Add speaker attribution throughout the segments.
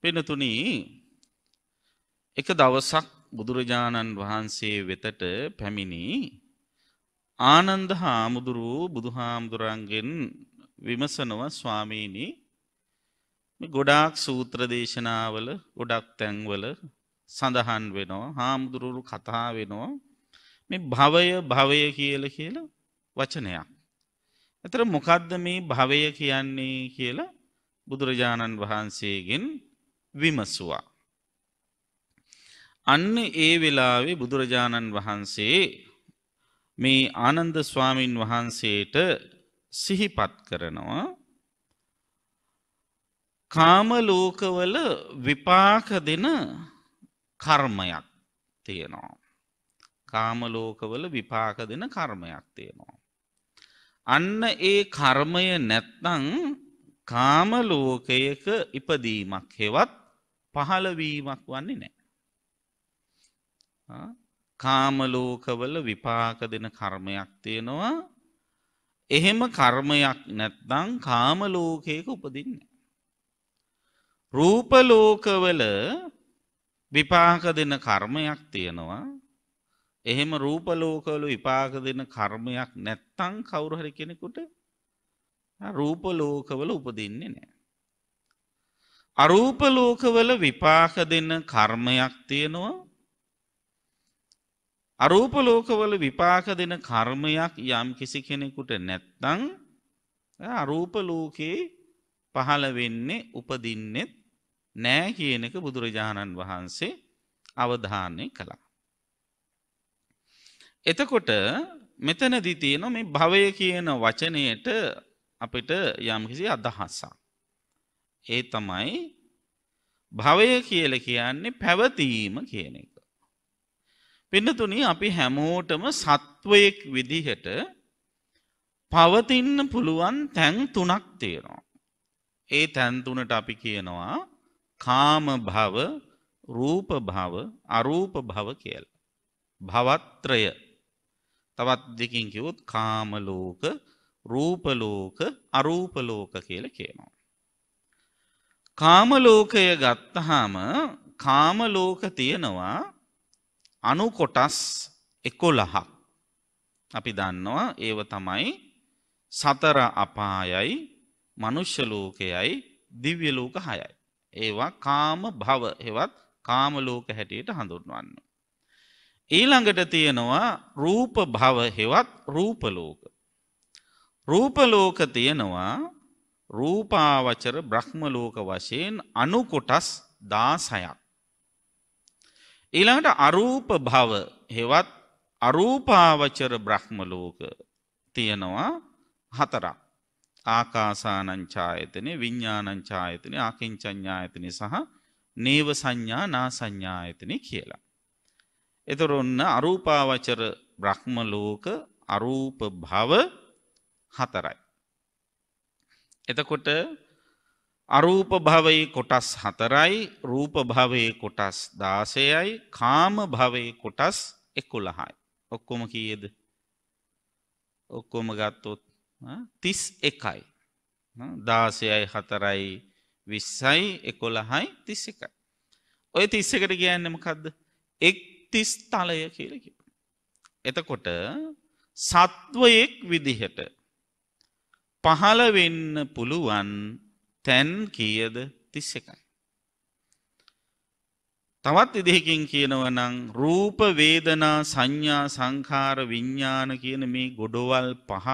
Speaker 1: පෙනතුනි එක දවසක් බුදුරජාණන් වහන්සේ වෙතට පැමිණි ආනන්ද හාමුදුරුව බුදුහාමුදුරන්ගෙන් විමසනව ස්වාමීණී ගොඩාක් සූත්‍ර දේශනාවල ගොඩක් තැන්වල සඳහන් වෙනවා හාමුදුරුරු කතා වෙනවා මේ භවය භවය කියල කියල වචනයක්. ඇතර මොකද්ද මේ භවය කියන්නේ කියලා බුදුරජාණන් වහන්සේගෙන් විමසුවා. අන්න ඒ වෙලාවේ බුදුරජාණන් වහන්සේ මේ ආනන්ද ස්වාමීන් වහන්සේට සිහිපත් කරනවා කාම ලෝකවල විපාක දෙන කර්මයක් තියෙනවා. කාම ලෝකවල විපාක දෙන කර්මයක් තියෙනවා. අන්න ඒ කර්මය නැත්නම් කාම ලෝකයක ඉපදීමක් හෙවත් පහළවීමක් වන්නේ නෑ. කාමලෝකවල විපාක දෙන කර්මයක් තියෙනවා එහෙම කර්මයක් නැත්නම් කාමලෝකයක උපදින්නේ. රූපලෝකවල විපාක දෙන කර්මයක් තියෙනවා එහෙම රූපලෝකවල විපාක දෙන කර්මයක් නැත්තං කවුරුහරි කෙනෙකුට රූපලෝකවල උපදින්නේ නෑ. අරූප ලෝකවල විපාක දෙන කර්මයක් තියෙනවා අරූප ලෝකවල විපාක දෙන කර්මයක් යම් කිසි කෙනෙකුට නැත්තං අරූප ලෝකයේ පහළ වෙන්නේ උපදින්නෙත් නෑ කියනක බුදුරජාණන් වහන්සේ අවධානය කළා. එතකොට මෙතනදි තියෙන මේ භවය කියන වචනයට අපිට යම්කිසි අදහසක්. ඒ තමයි භවය කියල කියන්නේ පැවතීම කියන එක. පින්නතුනි අපි හැමෝටම සත්වයෙක් විදිහට පවතින්න පුළුවන් තැන් තුනක් තියෙනවා. ඒ තැන්තුනට අපි කියනවා කාම භව රූප භව අරූප භව කියල. භවත්‍රය තවත් දෙකින් කිවොත් කාමලෝක රූපලෝක අරූපලෝක කියල කියනවා. කාමලෝකය ගත්තහාම කාමලෝක තියෙනවා අනුකොටස් එකොළහක්. අපි දන්නවා ඒව තමයි සතර අපායයි මනුෂ්‍යලෝකයයි දිව්‍යලෝක හයයි. ඒවා කාම භව හෙවත් කාමලෝක හැටියට හඳුන්වන්න. ඊළඟට තියෙනවා රූප භව හෙවත් රූපලෝක. රූපලෝක තියෙනවා රූපාවචර බ්‍රහ්ම ලෝක වශයෙන් අණු කොටස් 16ක් ඊළඟට අරූප භව හෙවත් අරූපාවචර බ්‍රහ්ම ලෝක තියෙනවා හතරක් ආකාසානං ඡායතනෙ විඥානං ඡායතනෙ ආකින්චඤ්ඤායතනෙ සහ නේව සංඥා නා සංඥායතනෙ කියලා. එතකොට ඔන්න අරූපාවචර බ්‍රහ්ම ලෝක අරූප භව හතරයි. එතකොට අරූප භවයේ කොටස් හතරයි රූප භවයේ කොටස් දාසයයි කාම භවයේ කොටස් එකුළහයි. ඔක්කොම කියද ඔක්කොම ගත්තොත් තිස් එකයි දාසයයි හතරයි විස්සයි එකොළහයි තිස් එකයි. ඔය තිස්සකට කියන්නමකක්ද එක් තිස් තලය කියලකි. එතකොට සත්වයෙක් විදිහට පහළ වෙන්න පුළුවන් තැන් කියද තිස්සකයි. තවත් ඉදිහකින් කියනවනං රූප වේදනා සංඥා සංකාර විඤ්ඥාන කියන මේ ගොඩොවල් පහ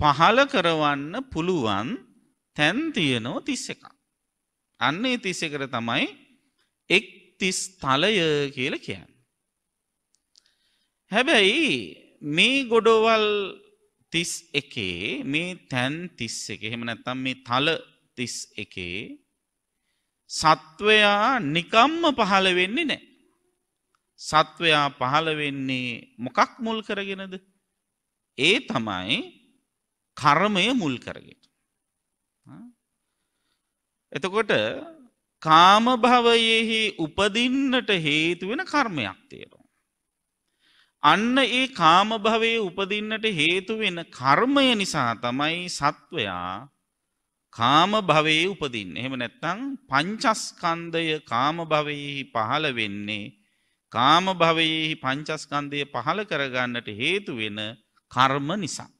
Speaker 1: පහල කරවන්න පුළුවන් තැන් තියනෝ තිස්ස එක. අන්නේ තිස්සකර තමයි එක් තිස් තලය කියල කියන්න. හැබැයි මේ ගොඩොවල් තිස් එකේ මේ තැන් තිස් එක එහෙම නැත්තම් මේ තල තිස් එකේ සත්වයා නිකම්ම පහළ වෙන්නේ නෑ. සත්වයා පහළ වෙන්නේ මොකක් මුල් කරගෙනද. ඒ තමයි කර්මය මුල් කරගෙන. එතකොට කාමභවයෙහි උපදින්නට හේතු වෙන කර්මයක් තේරවා. අන්න ඒ කාමභවයේ උපදින්නට හේතුවෙන කර්මය නිසා තමයි සත්වයා කාම භවයේ උපදින්න. එහෙම නැත්නම් පංචස්කන්ධය කාම භවයේ පහළ වෙන්නේ කාම භවයේ පංචස්කන්ධය පහළ කරගන්නට හේතු වෙන කර්ම නිසා.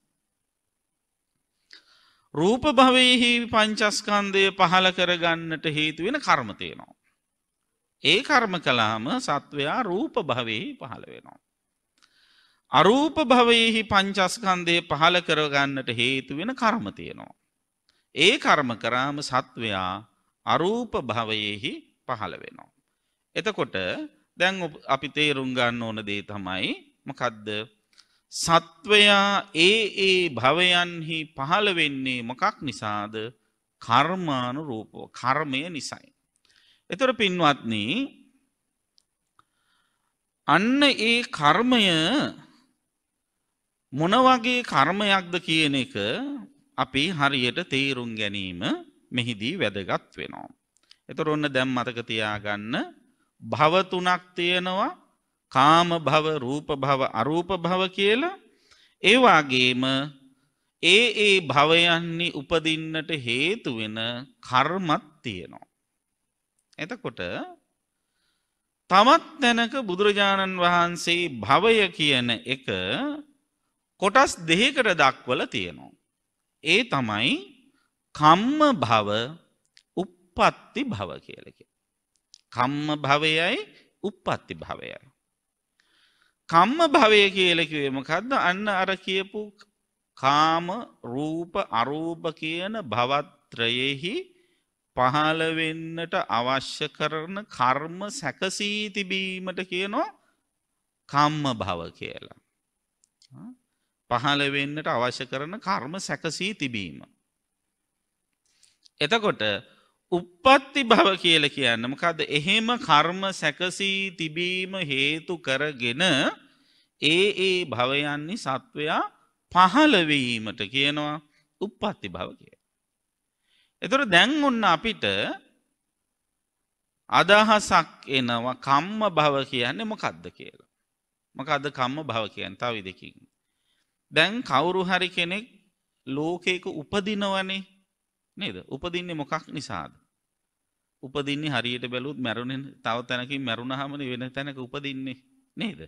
Speaker 1: රූප භවයේ පංචස්කන්ධය පහළ කරගන්නට හේතු වෙන කර්ම තියෙනවා. ඒ කර්ම කළාම සත්වයා රූප භවයේ පහළ වෙනවා. අරූප භවයෙහි පංචස්කන්දය පහල කරගන්නට හේතු වෙන කර්ම තියෙනවා. ඒ කර්ම කරාම සත්වයා අරූප භවයෙහි පහළ වෙනවා. එතකොට දැන් අපි තේරුම් ගන්න ඕන දේ තමයි මොකද්ද? සත්වයා ඒ ඒ භවයන්හි පහළ වෙන්නේ මොකක් නිසාද? කර්මානුරූපව කර්මය නිසයි. එතකොට පින්වත්නි අන්න ඒ කර්මය මොන වගේ කර්මයක්ද කියන එක අපි හරියට තේරුම් ගැනීම මෙහිදී වැදගත් වෙනවා. එතකොට ඔන්න දැන් මතක තියාගන්න භව තුනක් තියෙනවා කාම භව, රූප භව, අරූප භව කියලා. ඒ වගේම ඒ ඒ භවයන්හි උපදින්නට හේතු වෙන කර්මත් තියෙනවා. එතකොට තවත් තැනක බුදුරජාණන් වහන්සේ භවය කියන එක කොටස් දෙහකට දක්වල තියෙනවා. ඒ තමයි කම්ම භව උප්පත්ති භව කියලක. කම්ම භවයයි උප්පත්ති භවයයි. කම්ම භවය කියලකිවේ මකක්ද අන්න අර කියපු කාම රූප අරූප කියන භවත්‍රයෙහි පහළවෙන්නට අවශ්‍ය කරන කර්ම සැකසී තිබීමට කියනවා කම්ම භව කියලා. පහළවෙන්නට අවශ්‍ය කරන කර්ම සැකසී තිබීම. එතකොට උප්පත්ති භව කියල කියන්නම කද එහෙම කර්ම සැකසී තිබීම හේතු කරගෙන ඒ ඒ භවයන්නේ සත්වයා පහළවීමට කියනවා උප්පත්ති භව කිය. එතුර දැන් ඔන්න අපිට අදහසක් එනවා කම්ම භව කියන්නේ මොකද්ද කියලා. මකද කම්ම භව කියන් තවි දෙකින්. දැන් කවුරු හරි කෙනෙක් ලෝකයක උපදිනවනේ නේද? උපදින්නේ මොකක් නිසාද? උපදින්නේ හරියට බැලුවොත් මැරුණෙන් තව තැනකින් මැරුණාමනේ වෙන තැනක උපදින්නේ නේද?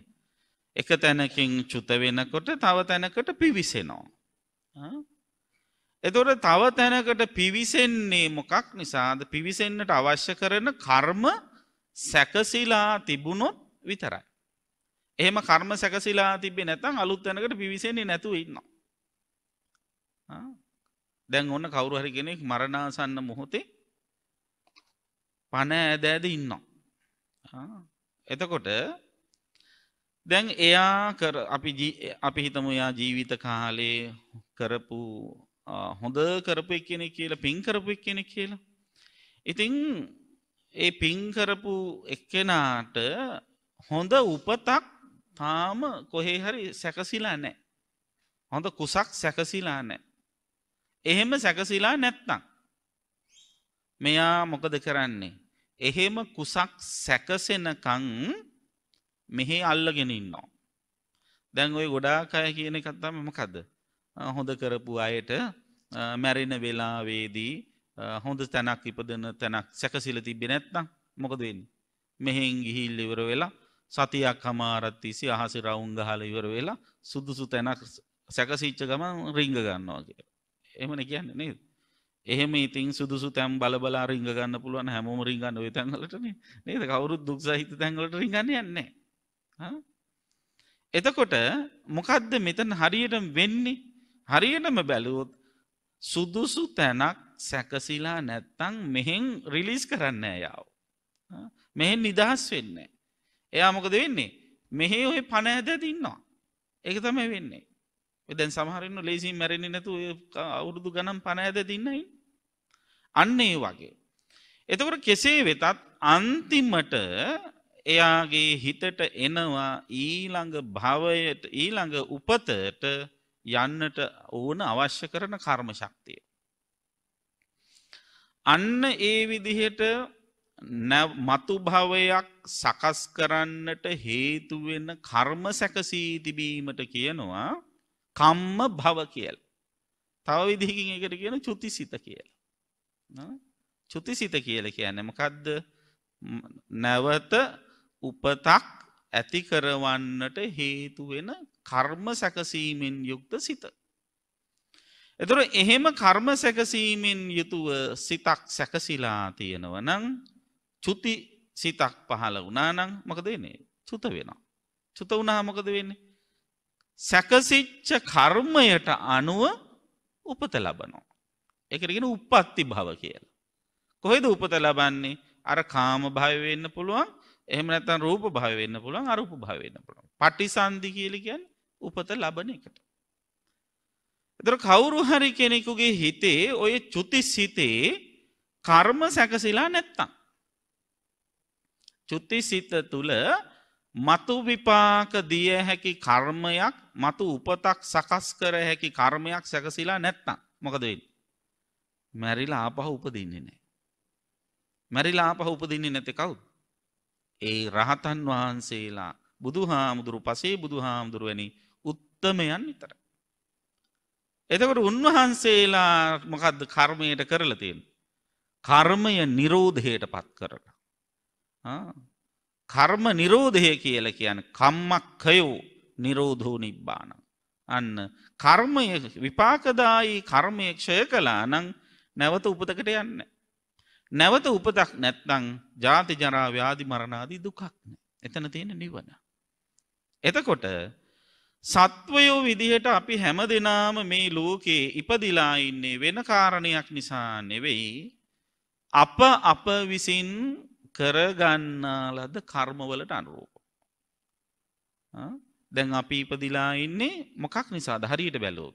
Speaker 1: එක තැනකින් චුත වෙනකොට තව තැනකට පිවිසෙනවා. එතකොට තව තැනකට පිවිසෙන්නේ මොකක් නිසාද? පිවිසෙන්නට අවශ්‍ය කරන කර්ම සැකසීලා තිබුණොත් විතරයි. එහෙම කර්ම සැකසිලා තිබේ නැතන් අලුත් තැනකට පිවිසෙන්නේ නැතුව ඉන්නවා. දැන් ඔන්න කවුරු හරි කෙනෙක් මරණාසන්න මොහොතේ පණ ඇද ඇද ඉන්නවා. එතකොට දැන් එයා කර අපි අපි හිතමු යා ජීවිත කාලේ කරපු හොඳ කරපු කෙනෙක් කියලා පින් කරපු කෙනෙක් කියලා. ඉතින් ඒ පින් කරපු එක්කෙනාට හොඳ උපතක් තාම කොහේ හරි සැකසිලා නෑ. හොඳ කුසක් සැකසිලා නෑ. එහෙම සැකසිලා නැත්තං. මෙයා මොකද කරන්නේ. එහෙම කුසක් සැකසෙනකං මෙහෙ අල්ලගෙන ඉන්නවා. දැන් ඔය ගොඩාක් අය කියන කත්තා මෙමකද. හොඳ කරපු අයට මැරෙන වෙලාවේදී හොඳ තැනක් ඉපදන තැනක් සැකසිල තිබි නැත්තං මොකද වෙන්න. මෙහෙන් ගිහිල්ලිවර වෙලා සතියක් හමාරත්තිසි අහස රවුන් ගහල ඉවර වෙලා සුදුසු තැනක් සැකසිච්ච ගමන් රිංග ගන්නවා කිය. එමන කියන්න නේද. එහෙම ඉතින් සුදුසු තැම් බලබලා රිංගන්න පුළුවන් හැමෝම රිංගන්න ඔය තැන්ගලටන නේද කවුරුත් දුක් සහිත තැන්ගලට රිගන්න යන්නේ. එතකොට මොකදද මෙතන් හරියට වෙන්නේ හරියටම බැලුවොත් සුදුසු තැනක් සැකසිලා නැත්තං මෙහෙන් රිලිස් කරන්න යාව. මෙහෙන් නිදහස් වෙන්නේ. එයා මොකද වෙන්නේ මෙහි ඔය පණ ඇදැද ඉන්නවා ඒක තමයි වෙන්නේ දැන් සමහරන්න ලේසින් මැරෙන නැතු අවුරුදු ගනම් පණ ඇද දින්නයි අන්නේ වගේ එතකොට කෙසේ වෙතත් අන්තිමට එයාගේ හිතට එනවා ඊළඟ භවයට ඊළඟ උපතට යන්නට ඕන අවශ්‍ය කරන කර්ම ශක්තිය. අන්න ඒ විදිහට මතු භවයක් සකස් කරන්නට හේතුවෙන්න කර්ම සැකසී තිබීමට කියනවා කම්ම භව කියල්. තව විදිහකින් එකට කියන චුතිසිත කියල. චුතිසිත කියල කියන්න මකදද නැවත උපතක් ඇති කරවන්නට හේතුවෙන කර්ම සැකසීමෙන් යුක්ත සිත. එතුර එහෙම කර්ම සැකසීමෙන් යුතුව සිතක් සැකසිලා තියෙනව නං චුති සිතක් පහල උනානං මොකද වෙන්නේ චුත වෙනවා. චුත වුණා මොකද වෙන්නේ. සැකසිච්ච කර්මයට අනුව උපත ලබනෝ. එකරගෙන උපත්ති භව කියල. කොහෙද උපත ලබන්නේ අර කාම භයවෙන්න පුළුවන් එහම නැතන් රූප භයවෙන්න පුළුවන් අරුපු භයවෙන්න පුළුවන් පටි සන්දි කියලිකන් උපත ලබන එකට. එතර කවුරු හරි කෙනෙකුගේ හිතේ ඔය චුති සිතේ කර්ම සැකසිලා නැත්තං. චුතිසිත තුළ මතු විපාක දිය හැකි කර්මයක් මතු උපතක් සකස් කර හැකි කර්මයක් සැකසිලා නැත්තම් මොකදවෙන්න. මැරිලා ආපහ උපදින්නේ නෑ. මැරිලා ආපහ උපදින්නේ නැති කවුද. ඒ රහතන් වහන්සේලා බුදු හාමුදුරු පසේ බුදු හාමුදුරුවනි උත්තමයන් විතර. එතකට උන්වහන්සේලා මොකද කර්මයට කරලතින්. කර්මය නිරෝධයට පත් කරන. කර්ම නිරෝධය කියල කියන කම්මක්කයෝ නිරෝධෝ නිබ්බාන. අන්න කර්මය විපාකදායි කර්මයක්ෂය කලා නං නැවත උපතකට යන්න. නැවත උපතක් නැත්නං ජාතිජරා ව්‍යාධි මරණාදී දුකක්න. එතන තියෙන නිවන. එතකොට සත්වයෝ විදිහට අපි හැම දෙනාම මේ ලෝකයේ ඉපදිලා ඉන්නේ වෙන කාරණයක් නිසා නෙවෙයි අප අප විසින් කරගන්නා ලද කර්මවලට අනුරූප. දැන් අපි ඉපදිලා ඉන්නේ මොකක් නිසාද හරියට බැලෝ.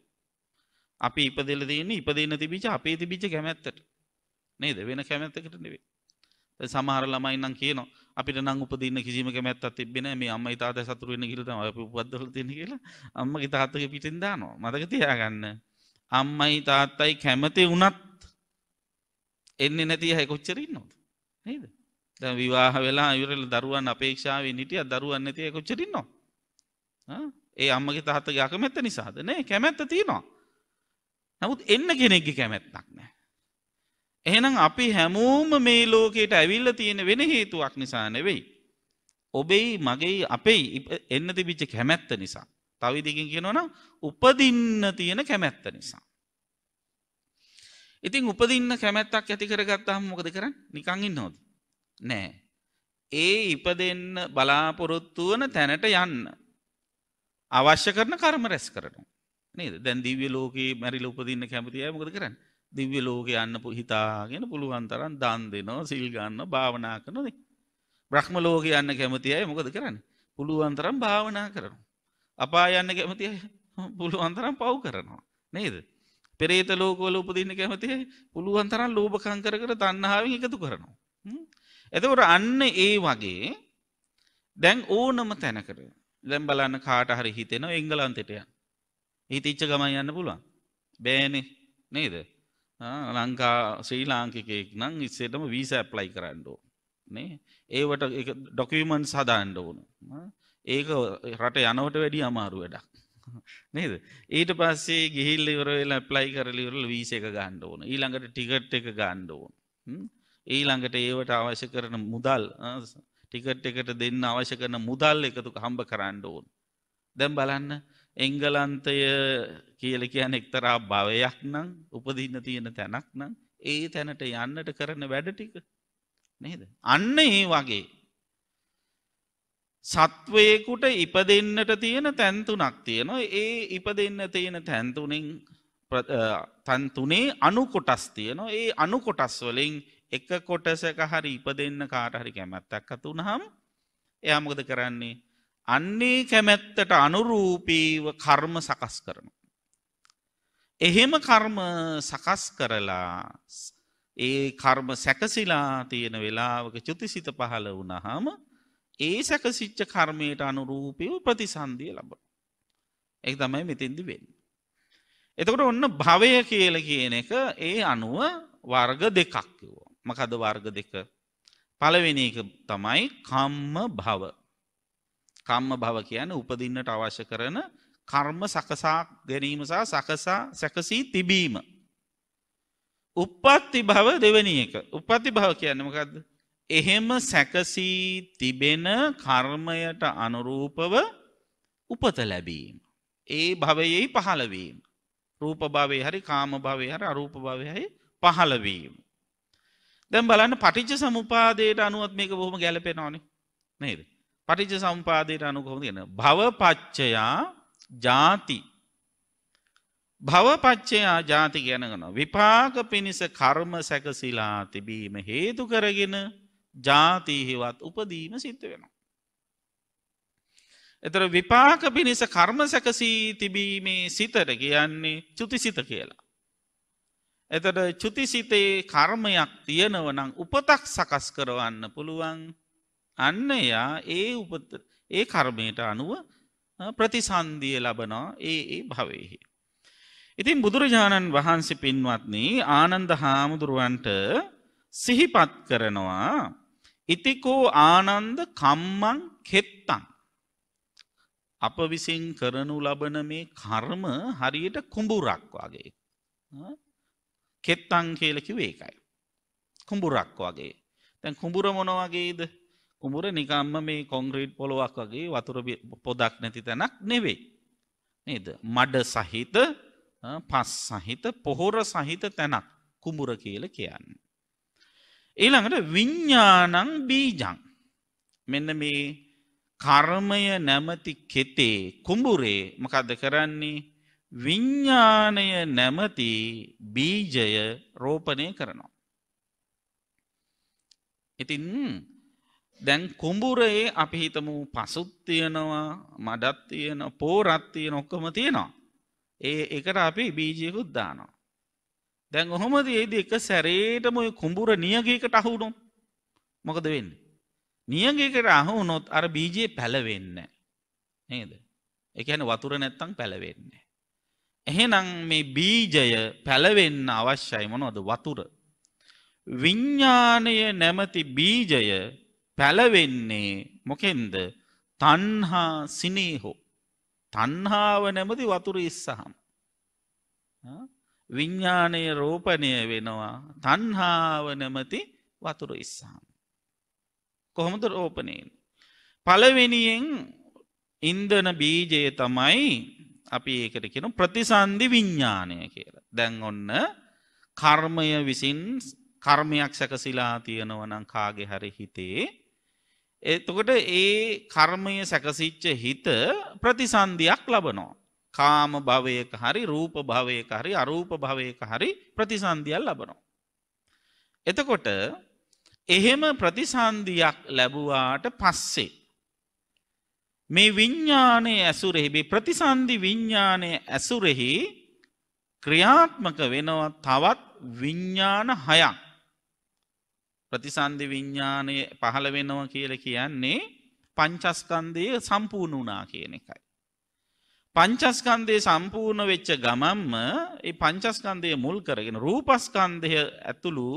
Speaker 1: අපි ඉපදෙල දෙන්න ඉපදන්න තිබිච අපේ තිබිච කැමැත්තට නේද වෙන කැමැත්තකට නෙවේ. සමහර ළමයි නම් කියන අපිට නම් උපදින්න කිසිම කැමැත්තක් තිබෙන්නේ නැහැ මේ අම්මයි තාත්තයි සතුරු වෙන්න කියලා තමයි අපි උපද්දවල තියෙන්නේ කියලා අම්මගේ තාත්තගේ පිටින් දානවා මතක තියාගන්න අම්මයි තාත්තයි කැමති වුණත් එන්නේ නැති අය කොච්චර ඉන්නවද නේද විවාහ වෙලා ඉවරල දරුවන් අපේක්ෂාවේ නිටිය දරුවන්න තිය කොච්චරින්නවා. ඒ අම්මගේ තහත්තගේ අකමැත්ත නිසාද නෑ කැමැත්ත තියෙනවා. නමුත් එන්න කෙනෙක්ගි කැමැත්නක් නෑ. එහෙනම් අපි හැමෝම මේ ලෝකයට ඇවිල්ල තියෙන වෙන හේතුවක් නිසා නෙවෙයි. ඔබෙයි මගේ අපේ එන්න තිබිච්ච කැමැත්ත නිසා. තවිදිකින් කියනවනම් උපදින්න තියෙන කැමැත්ත නිසා. ඉතින් උපදින්න කැමැත්තක් ඇතිකරගත්තාහම මොකද කරන්න නිකං ඉන්න හොද. නෑ. ඒ ඉපදෙන්න බලාපොරොත්තු වන තැනට යන්න. අවශ්‍ය කරන කර්ම රැස් කරන. නේද දැන් දිව්‍ය ලෝකයේ මැරිල උපදින්න කැමතිය මොකද කරන්න දිව්‍ය ලෝක යන්න හිතාගෙන පුළුවන්තරන් දන් දෙනවා සිල් ගන්න භාවනා කරනද. බ්‍රහ්ම ලෝක යන්න කැමති අය මොකද කරන්න පුළුවන්තරම් භාවනා කරනු. අපා යන්න කැමති පුළුවන්තරම් පව් කරනවා. නේද. පෙරේත ලෝකෝල උපදින්න කැමතිය පුළුවන්තරම් ලෝභකං කර කර තන්නහාාවෙන් එකතු කරනවා. එතකොට අන්න ඒ වගේ දැන් ඕනම තැනකර දැම් බලන්න කාට හරි හිතෙන එංගලන්තෙටය හිතිච්ච ගමයි යන්න පුළුවන් බෑනෙ නේද ලංකා ශ්‍රී ලාංකිකෙක් නං ඉස්සේටම වීස ඇප්ලයි කරන්නඩෝ නේ ඒවට ඩොකමන් සදාන්ඩ ඕනු ඒක රට යනවට වැඩි අමාරු වැඩක් නේද ඊට පස්සේ ගිහිල්ලිවරල ඇප්ලයි කරලිවරල වීස එක ගණ්ඩ ඕන ඊළඟට ටිකට් එක ගණ්ඩ ඕන ඊළඟට ඒවට අවශ්‍ය කරන මුදල් ටිකට් එකට දෙන්න අවශ්‍ය කරන මුදල් එකතු හම්බ කරන්න ඕන්. දැම් බලන්න එංගලන්තය කියල කියන එක්තරා භවයක් නම් උපදින්න තියෙන තැනක් නම් ඒ තැනට යන්නට කරන වැඩ ටික නේද. අන්න ඒ වගේ. සත්වයකුට ඉප දෙන්නට තියෙන තැන්තුනක් තියෙනවා ඒ ඉප දෙන්න තියෙන තැන්තුනින් තැන්තුනේ අනුකොටස් තියනවා ඒ අනුකොටස් වලින් එක කොටසක හරි ඉපදන්න කාටහරි කැමැත්තක් අතුනහම් එයාමකද කරන්නේ අන්නේ කැමැත්තට අනුරූපීව කර්ම සකස් කරන. එහෙම කර්ම සකස් කරලා ඒ කර්ම සැකසිලා තියෙන වෙලාවක චුතිසිත පහළ වුණහම ඒ සැකසිච්ච කර්මයට අනුරූපයව ප්‍රතිසන්දිය ලබ. එක තමයි මෙතින්දි වෙන්න. එතකොට ඔන්න භවය කියල කියන එක ඒ අනුව වර්ග දෙකක්කිවෝ. මකද වර්ග දෙක. පළවෙනි එක තමයි කම්ම භව. කම්ම භව කියන්නේ උපදින්නට අවශ්‍ය කරන කර්ම සකසා ගැනීම සහ සකසා සැකසී තිබීම. උප්පත්ති භව දෙවෙනි එක. උප්පත්ති භව කියන්නේ මොකද්ද? එහෙම සැකසී තිබෙන කර්මයට අනුරූපව උපත ලැබීම. ඒ භවයේ පහළවීම. රූප භවයේ හරි කාම භවයේ හරි අරූප භවයේ හරි පහළවීම. දැම් බලන්න පටිච්ච සමුපාදයට අනුවත් මේක බොහොම ගැලපෙන ඕනේ නේද. පටිච්ච සම්පාදයට අනුකොම තියෙන. භවපච්චයා ජාති. භවපච්චයා ජාති ගැනගන. විපාක පිණිස කර්ම සැකසිලා තිබීම හේතු කරගෙන ජාතිහිවත් උපදීම සිත්ත වෙනවා. එතර විපාක පිණිස කර්ම සැකසී තිබීමේ සිතට කියන්නේ චුතිසිත කියලා. එතට චුතිසිතේ කර්මයක් තියෙනවනං උපතක් සකස් කරවන්න පුළුවන් අන්න එයා ඒ උපත ඒ කර්මයට අනුව ප්‍රතිසන්දිය ලබනා ඒ ඒ භවයහි. ඉතින් බුදුරජාණන් වහන්සේ පින්වත්නී ආනන්ද හාමුදුරුවන්ට සිහිපත් කරනවා ඉතිකෝ ආනන්ද කම්මං කෙත්තං. අප විසින් කරනු ලබන මේ කර්ම හරියට කුඹුරක් වගේ. කෙත්තං කියල කිව්වේ ඒකයි. කුඹුරක් වගේ. තැන් කුඹුර මොනවගේද කුඹුර නිකම්ම මේ කොංග්‍රීට් පොලොවක් වගේ වතුර පොදක් නැති තැනක් නෙවෙයි. නේද මඩ සහිත පස් සහිත පොහොර සහිත තැනක් කුඹුර කියල කියන්න. ඊළඟට විඤ්ඥානං බීජං මෙන්න මේ කර්මය නැමති කෙතේ කුඹුරේ මකද කරන්නේ විඤ්ඥානය නැමති බීජය රෝපණය කරනවා. ඉතින් දැන් කුඹුරේ අපි හිතමු පසුත් තියෙනවා මඩත් තියෙන පෝරත් තියෙන ඔක්කොම තියෙනවා. ඒ එකට අපි බීජයකුත් දානවා. දැන් ඔහොමද ඒද එක සැරේටම ඔය කුඹුර නියගේකට අහුුණුම් මොකද වෙන්න. නියගේකට අහුනොත් අර බීජයේ පැලවෙන්න. නේද. එකන වතුර නැත්තං පැලවෙන්නේ. එහෙනම් මේ බීජය පැලවෙන්න අවශ්‍යයි මොනොද වතුර. විඤ්ඥානය නැමති බීජය පැලවෙන්නේ මොකෙන්ද තන්හා සිනේහෝ. තන්හාාව නැමති වතුර ඉස්සහම්. විඤ්ඥානය රෝපණය වෙනවා තන්හාාව නැමති වතුර ඉස්සහම්. කොහොමද රෝපනයෙන්. පලවෙනියෙන් ඉන්දන බීජය තමයි අපි ඒකට කියන ප්‍රතිසන්ධි විඤ්ඥානය කියලා. දැන් ඔන්න කර්මය විසින් කර්මයක් සැකසිලා තියෙනවනම් කාගෙ හරි හිතේ. එතකොට ඒ කර්මය සැකසිච්ච හිත ප්‍රතිසන්ධයක් ලබනෝ. කාම භවයක හරි රූප භවයක හරි අරූප භවයක හරි ප්‍රතිසන්ධියල් ලබනෝ. එතකොට එහෙම ප්‍රතිසන්ධියක් ලැබුවාට පස්සේ මේ විඤ්ඥානය ඇසුරෙහිබි ප්‍රතිසන්ධි විඤ්ඥානය ඇසුරෙහි ක්‍රියාත්මක වෙනවා තවත් විඤ්ඥාන හයක්. ප්‍රතිසන්ධි විඤ්ඥානය පහළ වෙනව කියල කියන්නේ පංචස්කන්දය සම්පූර්ණ වනා කියන එකයි. පංචස්කන්දය සම්පූර්ණ වෙච්ච ගමම්ම ඒ පංචස්කන්දය මුල් කරගෙන රූපස්කන්දය ඇතුළු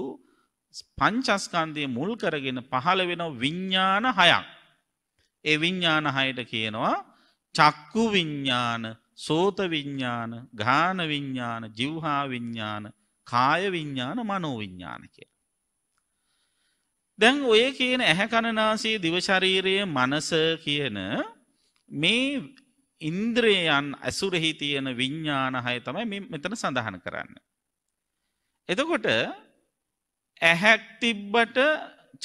Speaker 1: පංචස්කන්දය මුල් කරගෙන පහළ වෙන විඤ්ඥාන හයක්. ඒ විඤ්ඥාන හයට කියනවා චක්කු විඤ්ඥාන සෝත විඤ්ඥාන ගාන විඤ්ඥාන ජිව්හා විඤ්ඥාන කාය විඤ්ඥාන මනෝ විඤ්ඥාන කිය. දැන් ඔය කියන ඇහැකණනාසේ දිවශරීරයේ මනස කියන මේ ඉන්ද්‍රයන් ඇසුරෙහි තියෙන විඤ්ඥාන හය තමයි මෙතන සඳහන කරන්න. එතකොට ඇහැක් තිබ්බට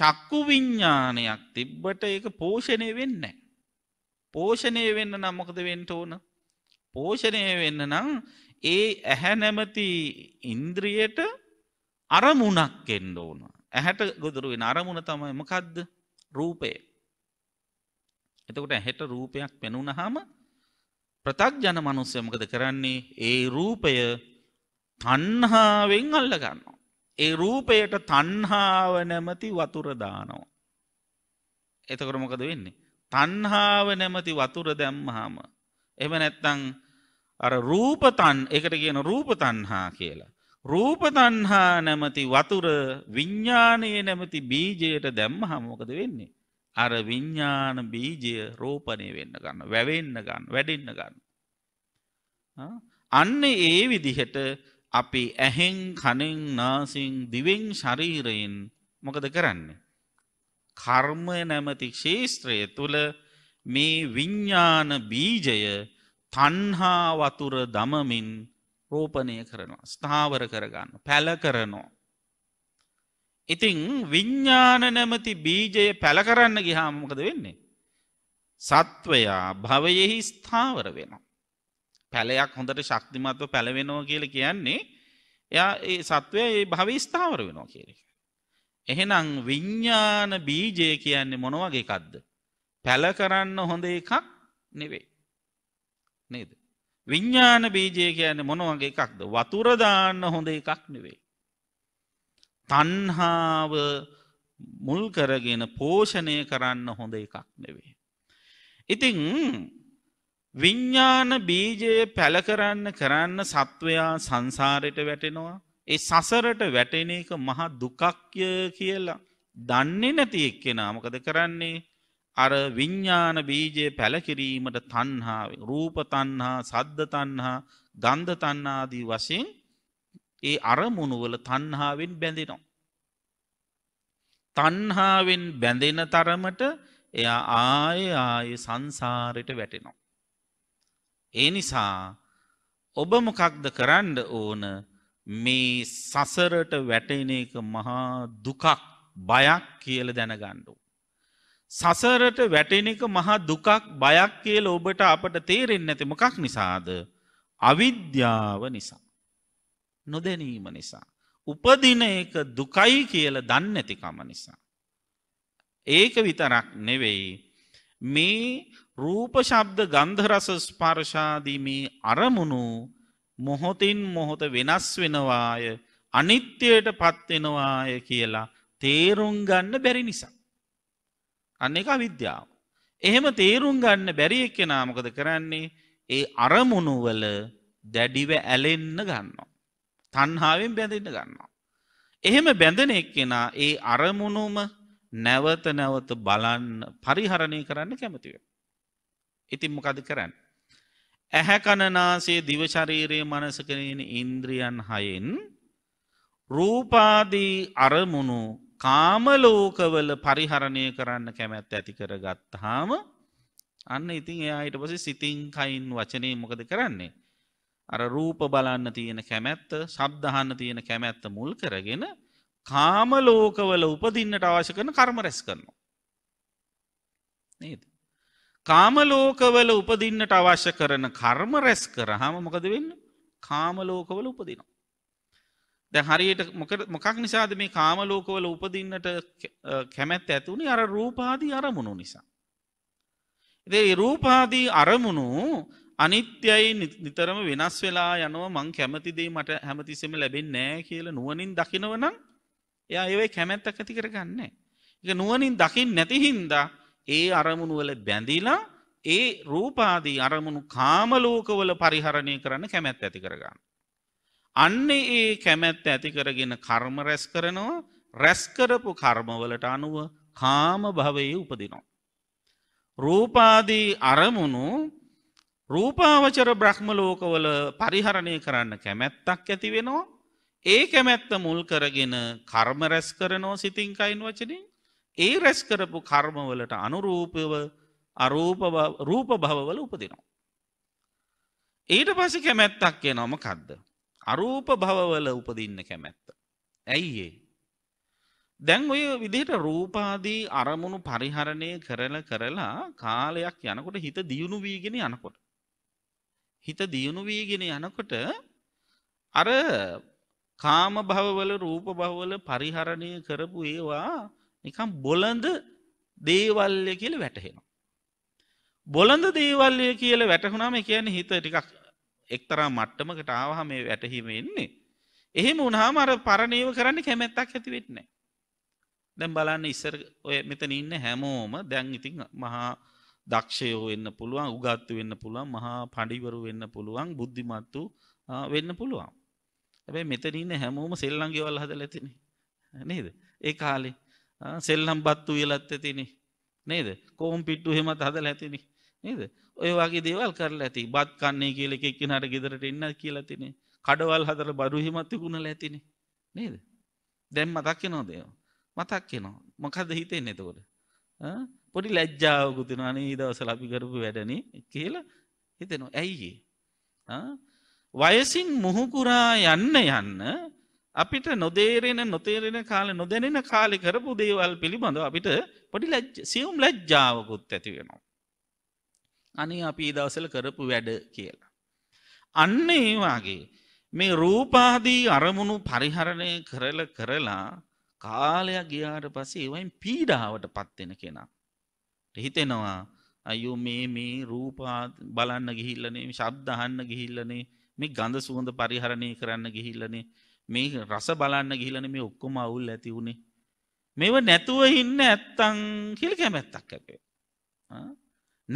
Speaker 1: චක්කු විඤ්ඥානයක් තිබ්බට ඒක පෝෂණය වෙන්න. පෝෂණය වෙන්න නම්මකද වෙන්ට ඕන. පෝෂණය වෙන්න නම් ඒ ඇහැ නැමති ඉන්ද්‍රියට අරමුණක් එෙන්ඩ ඕන. ඇහැට ගොදුරුවෙන් අරමුණ තමයි මකක්ද රූපය. එතකොට ඇහෙට රූපයක් පෙනුනහම ප්‍රතක් ජන මනුස්සයමකද කරන්නේ ඒ රූපය තන්හාාවෙන් අල්ලගන්න. ඒ රූපයට තණ්හාව නැමති වතුර දානවා. එතකොට මොකද වෙන්නේ? තණ්හාව නැමති වතුර දැම්මහම එහෙම නැත්නම් අර රූප තන් ඒකට කියන රූප තණ්හා කියලා. රූප තණ්හා නැමති වතුර විඥානයේ නැමති බීජයට දැම්මහම මොකද වෙන්නේ? අර විඥාන බීජය රෝපණය වෙන්න ගන්න, වැවෙන්න ගන්න, වැඩෙන්න ගන්න. අන්න ඒ විදිහට අපි ඇහෙන් කනෙන් නාසින් දිවෙන් ශරීරයෙන් මොකද කරන්නේ. කර්මය නැමති ශේෂත්‍රය තුළ මේ විඤ්ඥාන බීජය තන්හා වතුර දමමින් රෝපණය කරනවා ස්ථාවර කරගන්න පැල කරනවා. ඉතිං විඤ්ඥාන නැමති බීජය පැළ කරන්න ගිහාමකද වෙන්නේ. සත්වයා භවයෙහි ස්ථාවර වෙනවා. පැලයක් හොඳට ශක්තිමත්ව පැලවෙනෝ කියල කියන්නේ එයා ඒ සත්වය ඒ භවි ස්ථාවර වෙනෝ කියලක. එහෙනම් විඤ්ඥාන බීජය කියන්නේ මොනවගේ එකක්ද. පැල කරන්න හොඳ එකක් නෙවෙයි. නේද. විඤ්ඥාන බීජය කියන්නේ මොනවගේ එකක්ද වතුරදාන්න හොඳ එකක් නෙවෙයි. තන්හාාව මුල් කරගෙන පෝෂණය කරන්න හොඳ එකක් නෙවේ. ඉතිං විඤ්ඥාන බීජය පැළ කරන්න කරන්න සත්වයා සංසාරයට වැටෙනවා. ඒ සසරට වැටෙන එක මහා දුකක්ය කියලා. දන්නේ නැති එක්කෙනා මොකද කරන්නේ. අර විඤ්ඥාන බීජය පැළකිරීමට තන්හා රූප තන්හා සද්ධ තන්හා ගන්ධ තන්නාදී වශයෙන් ඒ අරමුණුවල තන්හාාවෙන් බැඳෙනවා. තන්හාාවෙන් බැඳෙන තරමට එයා ආය ආය සංසාරයට වැටෙනවා. ඒ නිසා ඔබ මොකක්ද කරන්න ඕන මේ සසරට වැටෙන එක මහා දුකක් බයක් කියල දැනගණ්ඩු. සසරට වැටෙන එක මහා දුකක් බයක් කියල ඔබට අපට තේරෙන් නැති මොකක් නිසාද. අවිද්‍යාව නිසා. නොදැනීම නිසා. උපදින එක දුකයි කියල දන්නඇතිකම නිසා. ඒක විතරක් නෙවෙයි මේ රූප ශබ්ද ගන්ධ රස ස්පර්ශාදී මේ අරමුණු මොහොතින් මොහොත වෙනස් වෙනවාය අනිත්‍යයට පත්වෙනවාය කියලා තේරුම් ගන්න බැරි නිසා. අන්න එක විද්‍යාව. එහෙම තේරුම් ගන්න බැරි එක්කෙනා මොකද කරන්නේ ඒ අරමුණු වල දැඩිව ඇලෙන්න ගන්නවා. තණ්හාවෙන් බැඳෙන්න ගන්නවා. එහෙම බැඳෙන එක්කෙනා ඒ අරමුණුම නැවත නැවත බලන්න පරිහරණය කරන්න කැමති වෙනවා. ඉතින් මොකද කරන්න. ඇහැකණනාසේ දිවශරීරය මනසකරන ඉන්ද්‍රියන් හයෙන් රූපාදී අරමුණු කාමලෝකවල පරිහරණය කරන්න කැමැත් ඇති කර ගත්තහාම අන්න ඉතින් එයායට පස සිතිං කයින් වචනය මොකද කරන්නේ. අර රූප බලන්න තියෙන කැමැත්ත සබ්දහන්න තියෙන කැමැත්ත මුල් කරගෙන කාමලෝකවල උපදින්නට අවශ්‍ය කරන කර්ම රැස් කරනවා. නේද. කාමලෝකවල උපදින්නට අවශ්‍ය කරන කර්ම රැස් කර හාම මොකද වෙන්න කාමලෝකවල උපදිනවා. දැ හරියට මොකක් නිසාද මේ කාමලෝකවල උපදින්නට කැමැත් ඇතුුණේ අර රූපාදී අරමුණු නිසා. එදේ රූපාදී අරමුණු අනිත්‍යයි නිතරම වෙනස් වෙලා යනව මං කැමතිදේ මට හැමතිසෙම ලැබෙන් නෑ කියල නුවනින් දකිනවනම් එය ඒවයි කැමැත්තක් ඇති කරගන්න. එක නුවනින් දකිින් නැතිහින්දා ඒ අරමුණු වල බැඳිලා ඒ රූපාදී අරමුණු කාමලෝකවල පරිහරණය කරන්න කැමැත් ඇති කරගන්න. අන්න ඒ කැමැත්ත ඇතිකරගෙන කර්ම රැස් කරනවා රැස්කරපු කර්මවලට අනුව කාම භවයේ උපදිනවා. රූපාදී අරමුණු රූපාවචර බ්‍රහ්ම ලෝකවල පරිහරණය කරන්න කැමැත්තක් ඇති වෙනවා ඒ කැමැත්ත මුල් කරගෙන කර්ම රැස් කරනෝ සිතින් කයින් වචනින් ඒ රැස් කරපු කර්මවලට අනුරූපව රූප භවවල උපදිනවා. ඊට පස කැමැත්තක් කිය නොම කද්ද. අරූප භවවල උපදින්න කැමැත්ත. ඇයිඒ. දැන් ඔය විදිහට රූපාදී අරමුණු පරිහරණය කරල කරලා කාලයක් යනකොට හිත දියුණු වීගෙන යනකොට. හිත දියුණු වීගෙන යනකොට අර කාම භවවල රූප භවවල පරිහරණය කරපු ඒවා නිකම් බොලඳ දේවල්ය කියල වැටහෙනවා. බොලඳ දේවල්ය කියල වැටහුණම කියන හිත ටිකක් එක්තරා මට්ටමකට ආවහම මේ වැටහීම එන්නේ. එහෙම උනාම අර පරණීව කරන්න කැමැත්තක් ඇතිවෙත්නෑ. දැම් බලන්න ඉස්සර ඔය මෙතන ඉන්න හැමෝම දැන් ඉතින් මහා දක්ෂයෝ වෙන්න පුළුවන් උගත්තු වෙන්න පුළුවන් මහා පඩිවරු වෙන්න පුළුවන් බුද්ධිමත්තු වෙන්න පුළුවන්. ඇැබයි මෙතනන්න හැමෝම සෙල්ලංගේවල් හද ලැතින නේද ඒ කාලේ සෙල්ලම් බත්තු වෙලත් ඇතිනේ නේද කෝම් පිට්ටු හෙමත් හදල ඇතිනි නේද ඔය වගේ දේවල් කරල ඇති බත් කන්නේ කියල එකක් නට ගෙදරට එන්න කියලතිනේ කඩවල් හදර බරු හිමත්තිකුණල ඇතිනෙ නේද දැම් මතක්ක නෝ දේව මතක්ක නෝ මකද හිතෙන් එතකොට පොඩි ලැජ්ජාවකුතින අනේ දවස ලබි කරපු වැඩන කියල හිතනවා ඇයිගේ වයසින් මුහුකුරා යන්න යන්න අපිට නොදේරෙන නොතේරෙන කාල නොදැනෙන කාලි කරපු දේවල් පිළිබඳ අපිට පොඩි සියුම් ලැජ්ජාවකුත් ඇති වෙනවා. අනි අපි දවසල කරපු වැඩ කියලා. අන්න ඒවාගේ මේ රූපාදී අරමුණු පරිහරණය කරල කරලා කාලයක් ගියාට පසේ ඒවයින් පීඩාවට පත්වෙන කෙනා. හිතෙනවා අයු මේ මේ රූපා බලන්න ගිහිල්ලනේ ශබ්දහන්න ගිහිල්ලනේ මේ ගඳ සුවඳ පරිහරණය කරන්න ගිහිල්ලනේ මේ රස බලන්න ගිහිලන මේ ඔක්කොම අවුල් ඇති වුණේ මෙව නැතුව ඉන්න ඇත්තං කියල කැමැත්තක් ඇපේ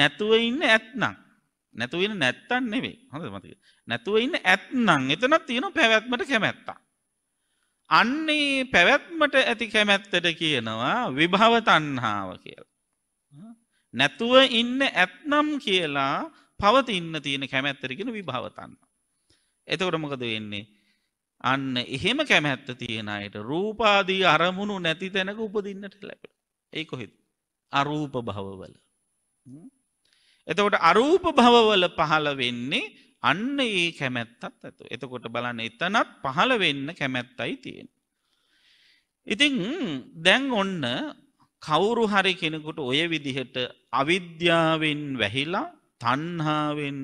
Speaker 1: නැතුව ඉන්න ඇත්නම් නැතුව ඉන්න නැත්තන් නෙවේ හොඳ මතික නැතුව ඉන්න ඇත්නම් එතනත් තියෙන පැවැත්මට කැමැත්තා අන්නේ පැවැත්මට ඇති කැමැත්තට කියනවා විභව තන්හාාව කියලා නැතුව ඉන්න ඇත්නම් කියලා පවතින්න තියෙන කැමැත්තරගෙන විභාවතන්න එතකොට මොකද වෙන්නේ අන්න එහෙම කැමැත්ත තියෙන අයට රූපාදී අරමුණු නැති තැනක උපදින්නට ලැබ ඒ කොහෙත් අරූප භවවල එතකොට අරූප භවවල පහළ වෙන්නේ අන්න ඒ කැමැත්තත් ඇතු එතකොට බලන්න එතනත් පහළ වෙන්න කැමැත්තයි තියෙන ඉතිං දැන් ඔන්න කවුරු හරි කෙනෙකුට ඔය විදිහට අවිද්‍යාවෙන් වැහිලා තන්හාාවෙන්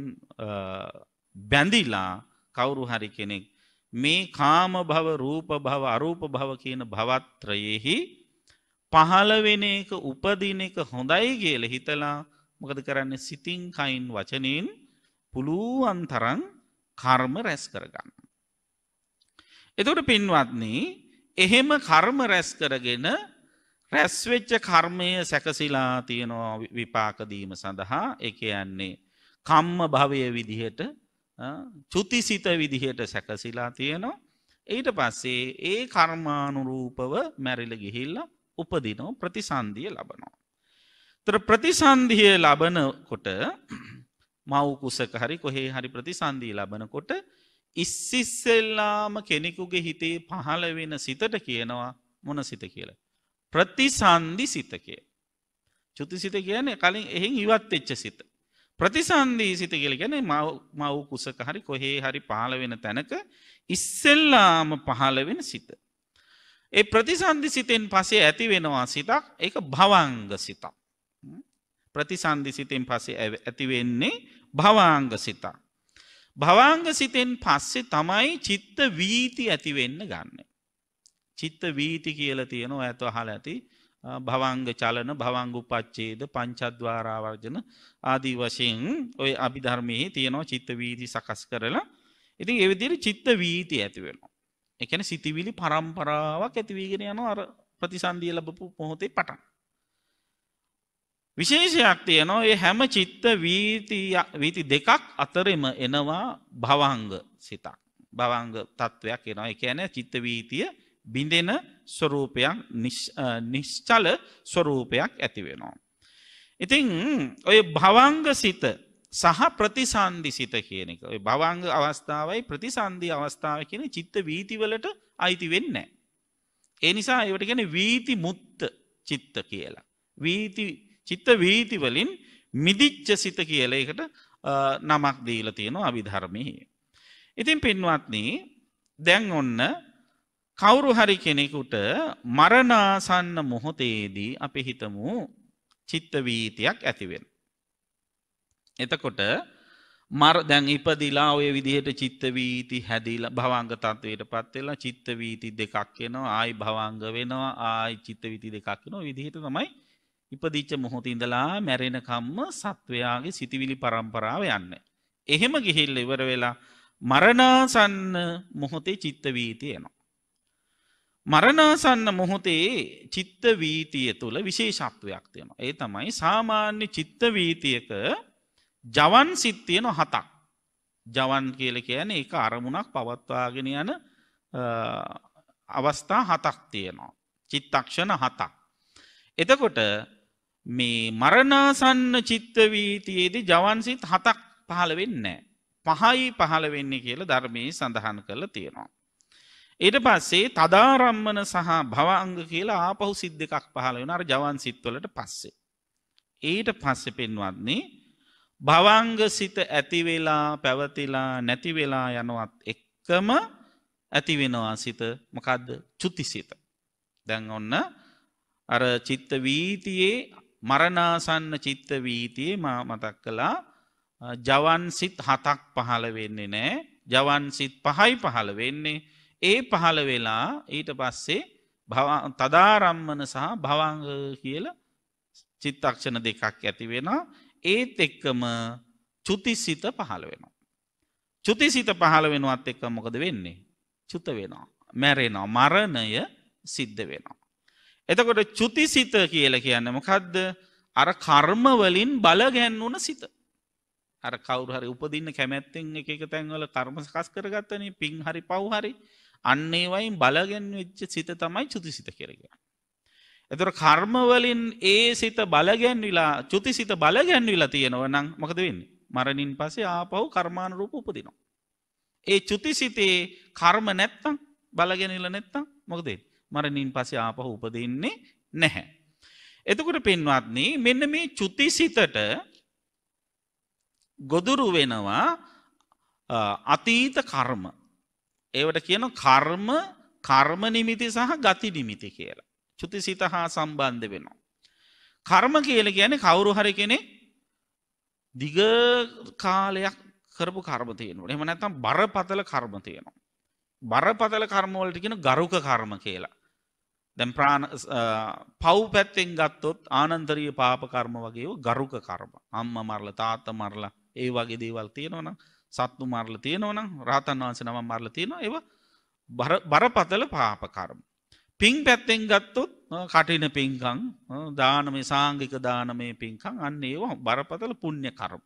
Speaker 1: බැඳිලා කවුරු හරි කෙනෙක් මේ කාම භව රූප භව අරූප භව කියන භවත්‍රයෙහි පහළවෙන එක උපදින එක හොඳයි කියල හිතලා මොකද කරන්න සිතින් කයින් වචනයෙන් පුළුවන් තරන් කර්ම රැස් කරගන්න. එතුට පින්වත්න්නේ එහෙම කර්ම රැස් කරගෙන රැස්වෙච්ච කර්මය සැකසිලා තියෙනවා විපාකදීම සඳහා එක යන්නේ කම්ම භවය විදිහට චුතිසිත විදිහයට සැකසිලා තියෙනවා ඊට පස්සේ ඒ කර්මානුරූපව මැරිල ගිහිල්ල උපදිනෝ ප්‍රතිසන්දිය ලබනවා. තර ප්‍රතිසන්දිය ලබනකොට මව්කුසක හරි කොහේ හරි ප්‍රතිසන්දී ලබනකොට ඉස්සිස්සෙල්ලාම කෙනෙකුගේ හිතේ පහළ වෙන සිතට කියනවා මොන සිත කියල. ප්‍රතිසන්දි සිතකය. චුති සිත කියන්නේ කලින් එහෙන් ඉවත් එච්ච සිත. ප්‍රතිසන්දී සිත කියලගැන මව් කුසක හරි කොහේ හරි පහළ වෙන තැනක ඉස්සෙල්ලාම පහළ වෙන සිත. ඒ ප්‍රතිසන්ධි සිතෙන් පසේ ඇති වෙනවා සිතක් ඒක භවංග සිතක්. ප්‍රතිසන්ධි සිතෙන් පසේ ඇතිවෙන්නේ භවාංග සිතා. භවාංග සිතෙන් පස්සේ තමයි චිත්ත වීති ඇතිවෙන්න ගන්න. චිත්ත වීති කියල තියෙනවා ඇත හල ඇති භවංග චලන භවංගු පච්චේද පංචද්වාරාවර්ජන ආදී වශයෙන් ඔය අභිධර්මයෙහි තියෙනවා චිත්ත වීති සකස් කරලා ඉතින් ඒ විදිහට චිත්ත වීති ඇති වෙනවා. ඒ කියන්නේ සිතිවිලි පරම්පරාවක් ඇති වීගෙන යනවා අර ප්‍රතිසන්දිය ලැබපු මොහොතේ පටන්. විශේෂයක් තියෙනවා මේ හැම චිත්ත වීති වීති දෙකක් අතරෙම එනවා භවංග සිතක්. භවංග තත්වයක් එනවා. ඒ කියන්නේ චිත්ත වීතිය බිඳෙන ස්වරූපයක් නිශ්චල ස්වරූපයක් ඇතිවෙනවා. ඉතිං ඔය භවංග සිත සහ ප්‍රතිසන්ධි සිත කියනක භවංග අවස්ථාවයි ප්‍රතිසන්ධී අවස්ථාව කියන චිත්ත වීතිවලට අයිති වෙන්න. ඒ නිසා ඒවට ගැන වීති මුත්ත චිත්ත කියලා. චිත්ත වීතිවලින් මිදිච්ච සිත කියල එකට නමක් දීල තියෙනවා අවිධර්මය. ඉතින් පින්වත්නී දැන් ඔන්න කවුරු හරි කෙනෙකුට මරණාසන්න මොහොතේදී අපි හිතමු චිත්තවීතියක් ඇතිවෙන. එතකොට මර දැන් ඉපදිලා ඔය විදිහට චිත්තවීති හැදිලා භවංග තත්වයට පත් වෙලා චිත්තවීති දෙකක් එනවා ආයි භවංග වෙනවා ආයි චිත්තවීති දෙකක් එනවා විදිහට තමයි ඉපදිච්ච මොහොතේ ඉඳලා මැරෙනකම්ම සත්වයාගේ සිටිවිලි පරම්පරාව යන්නේ. එහෙම ගිහිල්ලා ඉවර වෙලා මරණාසන්න මොහොතේ චිත්තවීති එනවා. මරණාසන්න මොහොතේ චිත්ත වීතිය තුළ විශේෂත්වයක් තියෙනවා. ඒ තමයි සාමාන්‍ය චිත්ත වීතියක ජවන් සිත් තියෙන හතක්. ජවන් කියල කියන්නේ එක අරමුණක් පවත්වාගෙන යන අවස්ථා හතක් තියෙනවා. චිත්තක්ෂණ හතක්. එතකොට මේ මරණාසන්න චිත්තවීතියේදී ජවන්සිත් හතක් පහළ වෙන්නේ. පහයි පහළ වෙන්නේ කියලා ධර්මයේ සඳහන් කරලා තියෙනවා. එට පස්සේ තදාරම්මන සහ භවංග කියලා ආපහු සිද් දෙකක් පහල වන අර ජවන් සිත්වලට පස්සේ. ඊට පස්සෙ පෙන්වන්නේ භවංග සිත ඇතිවෙලා පැවතිලා නැතිවෙලා යනවත් එක්කම ඇතිවෙනවා සිත මොකක්ද චුතිසිත. දැන් ඔන්න අර චිත්ත වීතියේ මරණාසන්න චිත්ත වීතියේ මතක් කලා ජවන් සිත් හතක් පහළ වෙන්නේ නෑ ජවන් සිත් පහයි පහළ වෙන්නේ ඒ පහළ වෙලා ඊට පස්සේ තදාරම්මන සහ භවංග කියල චිත්තක්ෂණ දෙකක් ඇති වෙන ඒත් එක්කම චුතිසිත පහළ වෙනවා. චුතිසිත පහළ වෙනුවත් එක්ක මොකද වෙන්නේ. චුත වෙනවා. මැරෙනවා මරණය සිද්ධ වෙනවා. එතකොට චුතිසිත කියල කියන්න මොකක්ද අර කර්මවලින් බලගැන්වුන සිත. අර කවුරු හරි උපදින්න කැමැත්තෙන් එක එක තැන්වල කර්මසකස් කරගත්තන පින් හරි පව්හරි අන්න ඒවයින් බලගෙන් වෙච්ච සිත තමයි චුතිසිත කරග. එතුර කර්මවලින් ඒ සිත බලගැන් විලා චුතිසිත බලගැන් විලා තියෙනව නම් මොකද වෙන්නේ මරණින් පසේ ආපව් කර්මාණ රූප උපදිනවා. ඒ චුතිසිතේ කර්ම නැත්තං බලගැනිල නැත්තං මොකදේ මරණින් පසේ ආපහ උපදන්නේ නැහැ. එතකොට පෙන්වත්න්නේ මෙන්න මේ චුතිසිතට ගොදුරු වෙනවා අතීත කර්ම ඒවට කියන කර්ම කර්ම නිමිති සහ ගති නිමිති කියලා. චුති සිත හා සම්බන්ධ වෙනවා. කර්ම කියල ගැන කවුරු හරි කෙනෙ දිග කාලයක් කරපු කර්මතියනට එම නැතම් බරපතල කර්මතියනවා. බරපතල කර්මවලට කියෙන ගරුක කර්ම කියලා. දැම් ප්‍රාණ පව් පැත්තෙන් ගත්තොත් ආනන්තරීය පාපකර්ම වගේ ගරුක කර්ම අම්ම මරල තාත්ත මරලා ඒ වගේ දේවල් තියෙනවන සත්තු මරල තියෙනවනම් රාතන් වහන්ස නම මරල තියෙනවා ඒව බරපතල පාපකරම. පින් පැත්තෙන් ගත්තොත් කටින පින්කං දානමේ සාංගික දානමේ පින්කං අන්න ඒවා බරපතල පුුණ්්‍ය කරම.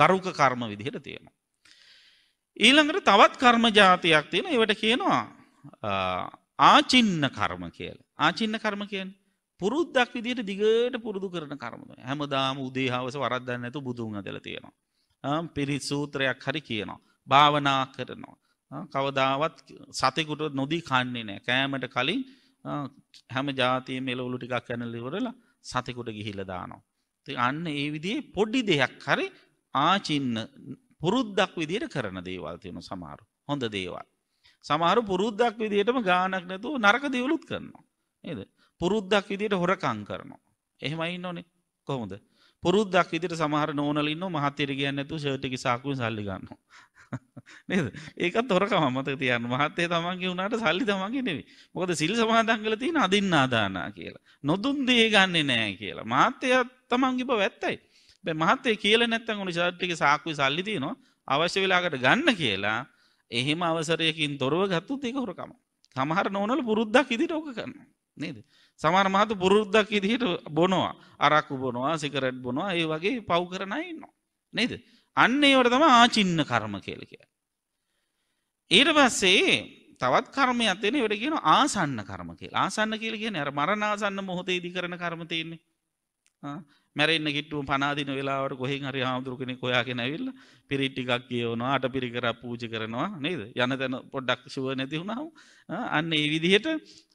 Speaker 1: ගරුක කර්ම විදිහට තියෙනවා. ඊළඟට තවත් කර්ම ජාතියක් තියෙන ඒවට කියනවා ආචින්න කර්ම කියල ආචින්න කර්ම කියෙන් පුරුද්දක් විදිට දිගට පුරුදු කරන කරම හැමදාම උදේහාවස වරදන්න ඇතු බුදුන් අදල තියෙනවා. පිරිත් සූත්‍රයක් හරි කියනවා. භාවනා කරනවා. කවදාවත් සතිකුට නොදී කන්නේ නෑ කෑමට කලින් හැම ජාතිය මෙල උලු ටිකක් ඇනලිවරලා සතිකුට ගිහිලදානවා. ති අන්න ඒ විදිේ පොඩ්ඩි දෙයක් හරි ආචින්න පුරුද්දක් විදියට කරන දේවල් තියෙන සමාරු හොඳ දේවල්. සමහරු පුරුද්දක් විදියටම ගානක් නැතුව නරක දේවලුත් කරනවා. ඒද පුරුද්දක් විදියට හොරකං කරනවා. එහෙමයි ඉන්න ඕනේ කොහොමද පුරුද්දක් විදිට සමහර නෝනලින්න මහත්තර කියන්න ඇතු ෂටි සාකුව සල්ලිගන්න නේද ඒක තොරකම මතක තියන්න මහත්තේ තමන්ගේ වුණට සල්ලි තමන්ගේ නෙවේ මොකද සිල් සමාදංගල තියෙන අදින්න ආදානා කියලා නොදුන් දේ ගන්නේ නෑ කියලා මාත්‍යයත් තමන්ගිප වැත්තයි බැ මහත්තේ කියල නැත්තන් උනි ශාට්ටික සාකුව සල්ලි තියනවා අවශ්‍ය වෙලාකට ගන්න කියලා එහෙම අවසරයකින් තොරව ගත්තුත් ඒක හොරකම සමහර නොනල පුරුද්දක් ඉදිට ඕක කරන්න නේද. සමර මහතු පුරුද්ධක් ඉදිහිට බොනවා අරක්කු බොනවා සිකරට් බොනවා ඒ වගේ පව් කරනයින්නවා. නේද. අන්න ඒවට තම ආචින්න කර්ම කියලක. ඊට පස්සේ තවත් කර්ම අතන වැඩ කියන ආසන්න කර්ම කියල ආසන්න කියල කියන ඇර මරණාසන්න මොහොතේ දි කරන කර්මතයන්නේ. මැරෙන්න්න ගිට්ටුව පනාදින වෙලාවට කොහෙන් හරි හාමුදුරුකෙන කොයාක නැවිල්ල පිරිට්ටිකක් කියවනවා අට පිරිකර පූජ කරනවා නේද යන තැන පොඩ්ඩක් ශුව නැති වුණාව අන්න ඒ විදිහට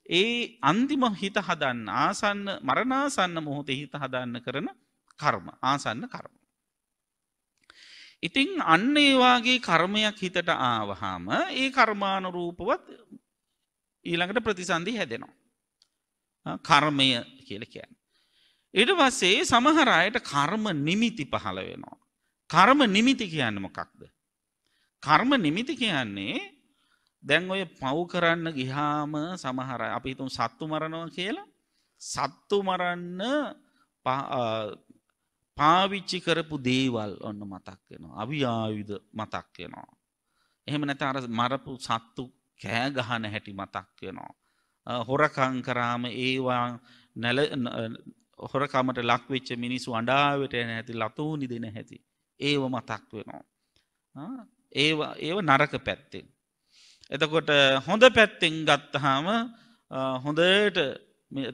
Speaker 1: ඒ අන්තිම හිත හදන්න ආසන්න මරණාසන්න මොහොතේ හිත හදන්න කරන කර්ම ආසන්න කර්ම. ඉතිං අන්න ඒවාගේ කර්මයක් හිතට ආවහාම ඒ කර්මානුරූපවත් ඊළඟට ප්‍රතිසන්දී හැදෙනවා. කර්මය කියල කියන්න. එඩ වසේ සමහරයට කර්ම නිමිති පහළ වෙනවා. කර්ම නිමිති කියන්න මොකක්ද. කර්ම නිමිති කියන්නේ දැන් ඔය පව් කරන්න ගිහාම සමහර අපි හිතුම් සත්තු මරණව කියලා සත්තු මරන්න පාවිච්චි කරපු දේවල් ඔන්න මතක් වෙනවා. අවියායුධ මතක් වෙනවා. එහෙම නැත්නම් අර මරපු සත්තු කෑ ගහන හැටි මතක් වෙනවා. හොරකම් කරාම ඒවා නැල හොරකමට ලක් වෙච්ච මිනිස්සු අඬාවට යන හැටි ලතෝනි දෙන හැටි ඒව මතක් වෙනවා. ඒව ඒව නරක පැත්තෙන්. එතකොට හොඳ පැත්තෙන් ගත්තහාම හොඳට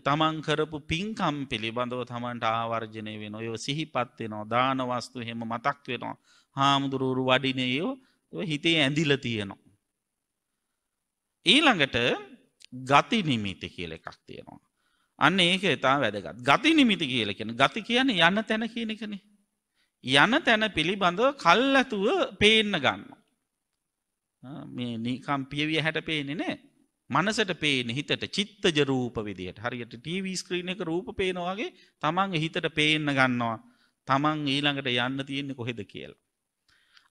Speaker 1: තමන් කරපු පින්කම් පිළිබඳව තමන්ට ආවර්ජනය වෙන ඔය සිහිපත්වෙනවා දානවස්තු හෙම මතක් වෙනවා හාමුදුරුවරු වඩිනයෝ හිතේ ඇඳිල තියෙනවා. ඊළඟට ගති නිමිති කියල එකක් තියෙනවා. අන්න ඒක එතා වැදගත් ගති නිමිති කියලකෙන ගති කියන යන්න තැන කියනකනේ. යන තැන පිළිබඳව කල් ඇතුව පේන්න ගන්නවා. මේ නිකම් පියවිය හැට පේනෙ නෑ මනසට පේන හිතට චිත්තජ රූප විදිහට හරියට ටීවී ස්ක්‍රීන එක රූප පේනවාගේ තමන් හිතට පේන්න ගන්නවා තමන් ඊළඟට යන්න තියෙන්නේ කොහෙද කියලා.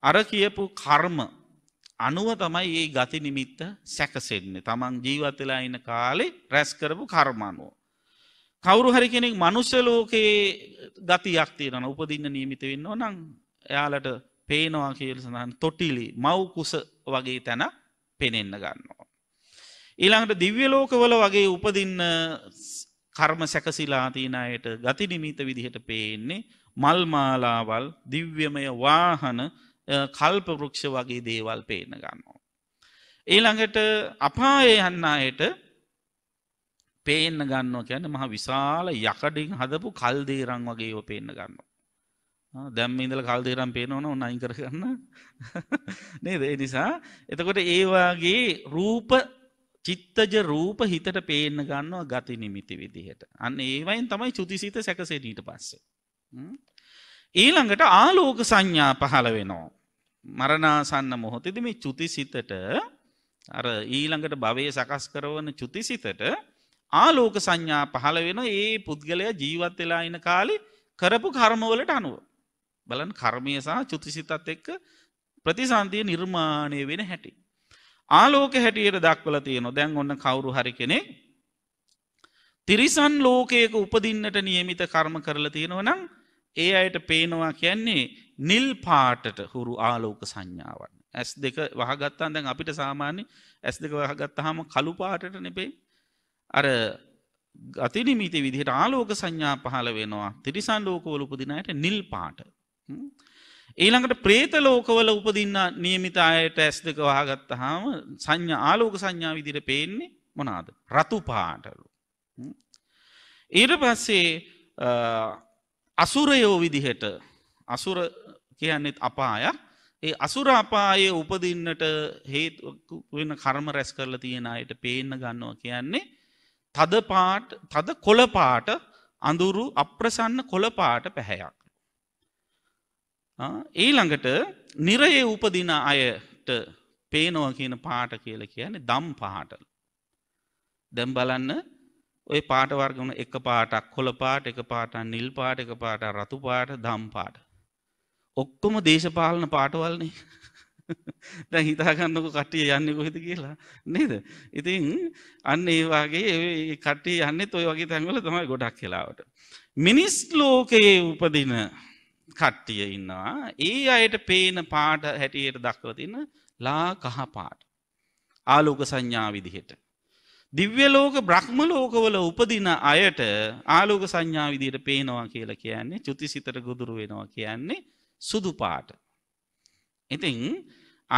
Speaker 1: අර කියපු කර්ම අනුව තමයි ඒ ගති නිමිත්ත සැකසෙන්නේ තමන් ජීවතලා ඉන්න කාලේ රැස් කරපු කර්මණුව. කවුරු හරි කෙනෙක් මනුෂ්‍යලෝකයේ ගතියක් තියෙනන උපදින්න නියමිත වෙන්න නම් එයාලට පේනවා කියල සඳහන් තොටිලි මව්කුස වගේ තැන පෙනෙන්න ගන්නවා. ඊළඟට දිව්‍ය ලෝකවල වගේ උපදින්න කර්ම සැකසිලා තියෙන අයට ගති නිමිත විදිහට පේන්නේ මල් මාලාවල් දිව්‍යමය වාහන කල්ප වෘක්ෂ වගේ දේවල් පේන්න ගන්නවා. ඊළඟට අපායේ යන්න අයට පේන්න ගන්නවා කියන්නේ මහ විශාල යකඩින් හදපු කල් දේරන් වගේ ඒව පේන්න ගන්නවා. දැම්ම ඉඳල කල්දේරම් පේනවන ඔන්න අයින් කරගන්න නේද නිසා එතකොට ඒවාගේ රූප චිත්තජ රූප හිතට පේන්න ගන්නවා ගති නිමිති විදිහට අන්න ඒවයින් තමයි චුතිසිත සැකසෙනීට පස්සේ. ඊළඟට ආලෝක සංඥා පහළ වෙනෝ. මරණාසන්න මොහොතෙද මේ චුතිසිතට අර ඊළඟට භවය සකස් කරවන චුතිසිතට ආලෝක සංඥා පහළ වෙන ඒ පුද්ගලය ජීවත් වෙලා ඉන කාලි කරපු කර්මවලට අනුව. බලන් කර්මය සහ චුතිසිතත් එක්ක ප්‍රතිසන්තිය නිර්මාණය වෙන හැටි. ආලෝක හැටියට දක්වල තියනො දැන් ඔන්න කවුරු හරි කෙනෙ තිරිසන් ලෝකයක උපදින්නට නියමිත කර්ම කරලා තියෙනව නම් ඒ අයට පේනවා කියන්නේ නිල් පාටට හුරු ආලෝක සංඥාවන්. ඇස් දෙක වහගත්තාන් දැන් අපිට සාමාන්‍ය ඇස් දෙක වහගත්තහම කළු පාටට නෙපේ අර අතිනිමිති විදිහට ආලෝක සංඥා පහළ වෙනවා තිරිසන් ලෝකවල උපදිනයට නිල් පාට ඊළඟට ප්‍රේත ලෝකවල උපදින්න නියමිත අයට ඇස් දෙක වහගත්තහාම සංඥ ආලෝක සංඥා විදිර පේන්නේ මොනාද. රතු පාටලු. ඊට පස්සේ අසුරයෝ විදිහට අසුර කියන්නෙත් අපාය ඒ අසුර අපායේ උපදින්නට හේතු වෙන කර්ම රැස් කරලා තියෙන අයට පේන්න ගන්නවා කියන්නේ තද පාට තද කොළපාට අඳුරු අප්‍රසන්න කොළපාට පැහැයක් ඊළඟට නිරයේ උපදින අයට පේනවා කියන පාට කියල කියන්නේ දම් පහටල්. දැම් බලන්න ඔය පාටවර්ගන එක පාටක් කොළ පාට එක පාට නිල් පාට එක පාට රතු පාට දම් පාට. ඔක්කොම දේශපාලන පාටවල්නේ දැ හිතාගන්නක කට්ටිය යන්න කොහෙද කියලා නේද. ඉතින් අන්න ඒවාගේ කට්ටිය යන්න තොයි වගේ තැන්වල තමයි ගොඩක් කියලාවට. මිනිස් ලෝකයේ උපදින කට්ටිය ඉන්නවා ඒ අයට පේන පාට හැටියට දක්වතින ලා කහපාට ආලෝක සංඥා විදිහට. දිව්‍යලෝක බ්‍රහ්ම ලෝකවල උපදින අයට ආලෝක සංඥා විදියට පේනවා කියලා කියන්නේ චුතිසිතට ගුදුරු වෙනවා කියන්නේ සුදු පාට. ඉතින්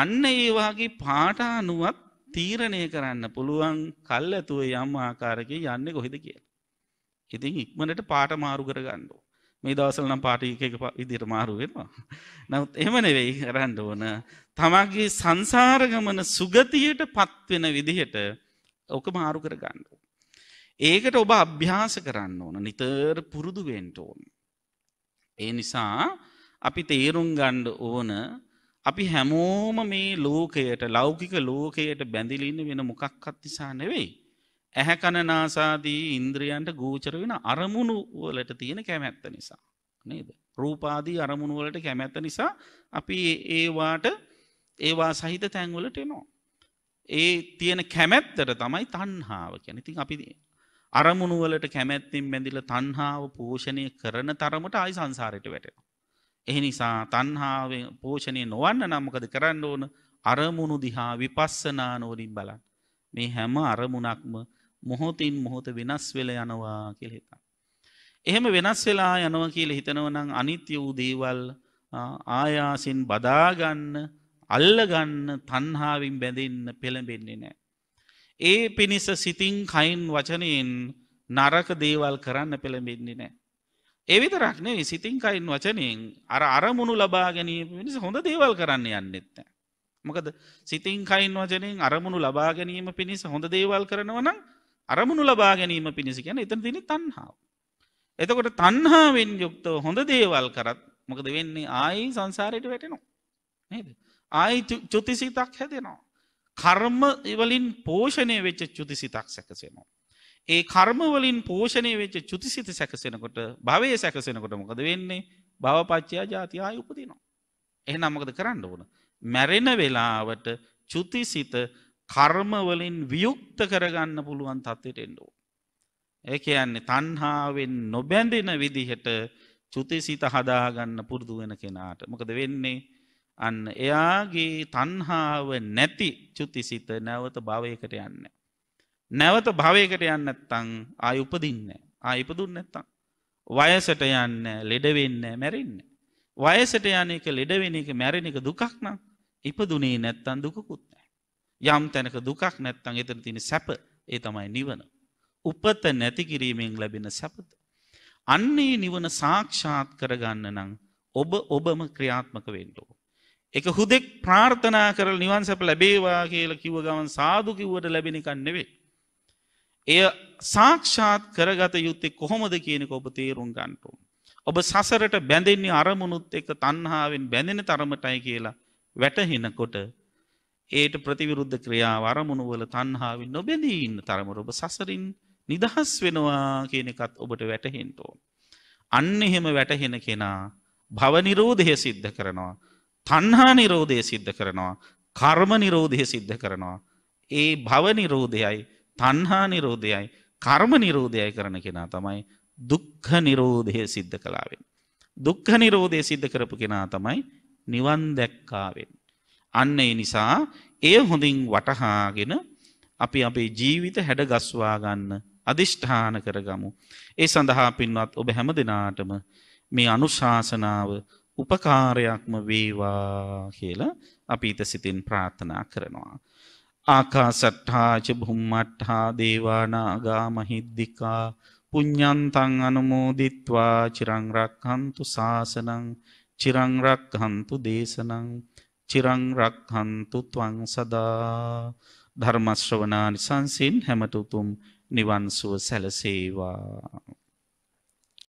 Speaker 1: අන්න ඒවාගේ පාටානුවත් තීරණය කරන්න පුළුවන් කල් ඇතුව යම් ආකාරක යන්නේ කොහෙද කියලා. ඉතින් ඉක්මනට පාට මාරු කරගන්නවා. මේ දවසල නම් පාටි එක ඉදිට මාරු වෙනවා. නමුත් එහෙම නෙවෙයි කරන්න ඕන. තමන්ගේ සංසාර ගමන සුගතියට පත්වෙන විදිහට ඔක මාරු කර ගන්න. ඒකට ඔබ අභ්‍යාස කරන්න ඕන. නිතර පුරුදු වෙන්න ඕන. ඒ නිසා අපි තේරුම් ගන්න ඕන අපි හැමෝම මේ ලෝකයට ලෞකික ලෝකයට බැඳිලා ඉන්න වෙන මොකක්වත් නිසා නෙවෙයි. ඇහැකණනාසාදී ඉන්ද්‍රියන්ට ගෝචර වෙන අරමුණු වලට තියෙන කැමැත්ත නිසා. නේද. රූපාදී අරමුණු වලට කැමැත්ත නිසා අපි ඒවාට ඒවා සහිත තැන්වලට එනවා. ඒ තියෙන කැමැත්තට තමයි තන්හාාව කැන ඉතින් අපි අරමුණු වලට කැමැත්තින් බැඳිල තන්හාාව පෝෂණය කරන තරමට අයි සංසාරයට වැටෙන. එහි නිසා තන්හාාව පෝෂණය නොවන්න නම්මකද කරන්න ඕන අරමුණු දිහා විපස්සනා නෝරින් බලන් මේ හැම අරමුණක්ම මොහොතින් මොහොත වෙනස් වෙල යනවා කියල හිතා. එහෙම වෙනස් වෙලා යනව කියල හිතනවනං අනිත්‍ය වූ දේවල් ආයාසින් බදාගන්න අල්ලගන්න තන්හාාවින් බැඳන්න පෙළඹෙන්නේ නෑ. ඒ පිණිස සිතින් කයින් වචනයෙන් නරක දේවල් කරන්න පෙළඹෙන්නේ නෑ. එවිත රක්නේ සිතින් කයින් වචනයෙන් අර අරමුණු ලබා ගැනීම පිනිස හොඳ දේවල් කරන්න යන්නෙත්ත. මොකද සිතින් කයින් වචනයෙන් අරමුණු ලබා ගැනීම පිණිස හොඳ දේවල් කරනවනම් අරමුණු ලබා ගැනීම පිණිසි ගැන එතන තින තන්හාාව. එතකොට තන්හාාවෙන් යුක්තව හොඳ දේවල් කරත් මොකද වෙන්නේ ආයි සංසාරයට වැටෙනවා. නේද. ආයි චුතිසිතක් හැදෙනවා. කර්ම වලින් පෝෂණය වෙච්ච චුතිසිතක් සැකසෙනවා. ඒ කර්මවලින් පෝෂණය වෙච්ච චුතිසිත සැකසෙනකොට භවය සැකසෙනකොට මොකද වෙන්නේ භවපච්චයා ජාතියා උපදිනවා. එහ නම්මකද කරන්න ඕන. මැරෙන වෙලාවට චුතිසිත කර්මවලින් වියුක්ත කරගන්න පුළුවන් තත්ත්වයට එන්න ඕන. ඒ කියන්නේ තණ්හාවෙන් නොබැඳෙන විදිහට චුතිසිත හදාගන්න පුරුදු වෙන කෙනාට මොකද වෙන්නේ? අන්න එයාගේ තණ්හාව නැති චුතිසිත නැවත භවයකට යන්නේ. නැවත භවයකට යන්නේ නැත්නම් ආයි උපදින්නේ. ආයි ඉපදුන්නේ නැත්නම් වයසට යන්නේ, ලෙඩ වෙන්නේ, මැරෙන්නේ. වයසට යන එක ලෙඩ වෙන එක මැරෙන එක දුකක් නම් ඉපදුනේ නැත්නම් දුකකුත් නැහැ. යම් තැනක දුකක් නැත්තං එතන තින සැප ඒ තමයි නිවන. උපත නැති කිරීමෙන් ලැබෙන සැපත. අන්නේ නිවන සාක්ෂාත් කරගන්න නං ඔබ ඔබම ක්‍රියාත්මක වෙන්ටෝ. එක හුදෙක් ප්‍රාර්ථනා කර නිවන් සැප ලැබේවා කියල කිව ගමන් සාදු කිව්වට ලැබෙනකන්නෙවේ. එය සාක්ෂාත් කරගත යුත්තේ කොහොමද කියනෙක ඔබ තේරුම් ගන්ටෝ. ඔබ සසරට බැඳෙන්නේ අරමුණුත් එක තන්හාාවෙන් බැඳෙන තරමටයි කියලා වැටහෙනකොට ඒට ප්‍රතිවිරුද්ධ ක්‍රියාව අරමුණුවල තන්හාාවෙන් නොබැඳී ඉන්න තරමර ඔබ සසරින් නිදහස් වෙනවා කියන එකත් ඔබට වැටහෙන්ටෝ. අන්න එහෙම වැටහෙන කෙනා භවනිරෝධය සිද්ධ කරනවා. තන්හා නිරෝධය සිද්ධ කරනවා. කර්ම නිරෝධය සිද්ධ කරනවා. ඒ භවනිරෝධයයි තන්හා නිරෝධයයි කර්ම නිරෝධයයි කරන කෙනා තමයි දුක්හ නිරෝධය සිද්ධ කලාවෙන්. දුක්හ නිරෝධය සිද්ධ කරපු කෙනා තමයි නිවන් දැක්කාවෙන්. අන්න ඒ නිසා එය හොඳින් වටහාගෙන අපි අපේ ජීවිත හැඩගස්වා ගන්න අදිෂ්ඨාන කරගමු. ඒ සඳහා පින්වත් ඔබ හැම දෙනාටම මේ අනුශාසනාව උපකාරයක්ම වේවා කියලා අපි ඊට සිතින් ප්‍රාර්ථනා කරනවා. ආකාසට්ඨා ච භුම්මට්ඨා දේවානාගා මහිද්దికා පුඤ්ඤන්තං අනුමෝදිත්වා චිරං රක්ඛන්තු සාසනං චිරං රක්ඛන්තු දේශනං චිරං රක්හන්තු ත්වං සදා ධර්මශ්‍රවනා නිසංසින් හැමතුතුම් නිවන් සුව සැලසේවා